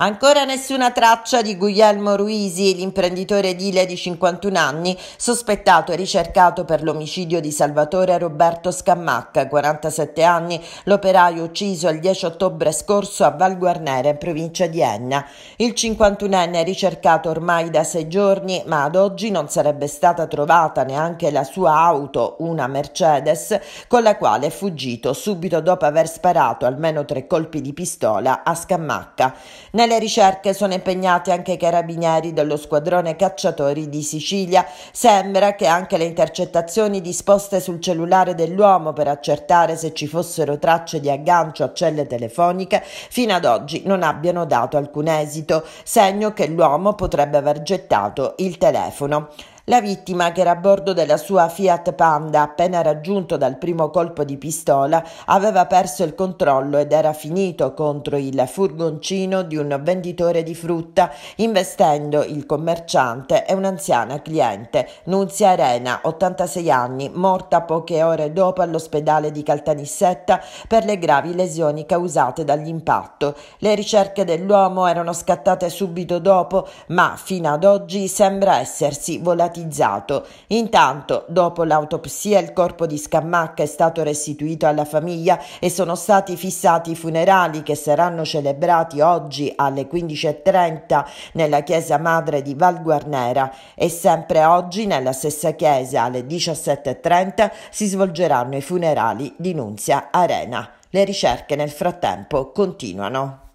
Ancora nessuna traccia di Guglielmo Ruisi, l'imprenditore edile di 51 anni, sospettato e ricercato per l'omicidio di Salvatore Roberto Scammacca, 47 anni, l'operaio ucciso il 10 ottobre scorso a Val Guarnera, in provincia di Enna. Il 51enne è ricercato ormai da sei giorni, ma ad oggi non sarebbe stata trovata neanche la sua auto, una Mercedes, con la quale è fuggito subito dopo aver sparato almeno tre colpi di pistola a Scammacca. Nel nelle ricerche sono impegnati anche i carabinieri dello squadrone cacciatori di Sicilia. Sembra che anche le intercettazioni disposte sul cellulare dell'uomo per accertare se ci fossero tracce di aggancio a celle telefoniche fino ad oggi non abbiano dato alcun esito, segno che l'uomo potrebbe aver gettato il telefono. La vittima, che era a bordo della sua Fiat Panda appena raggiunto dal primo colpo di pistola, aveva perso il controllo ed era finito contro il furgoncino di un venditore di frutta, investendo il commerciante e un'anziana cliente, Nunzia Arena, 86 anni, morta poche ore dopo all'ospedale di Caltanissetta per le gravi lesioni causate dall'impatto. Le ricerche dell'uomo erano scattate subito dopo, ma fino ad oggi sembra essersi volatilizzata privatizzato. Intanto, dopo l'autopsia, il corpo di Scammacca è stato restituito alla famiglia e sono stati fissati i funerali che saranno celebrati oggi alle 15.30 nella chiesa madre di Val Guarnera e sempre oggi nella stessa chiesa alle 17.30 si svolgeranno i funerali di Nunzia Arena. Le ricerche nel frattempo continuano.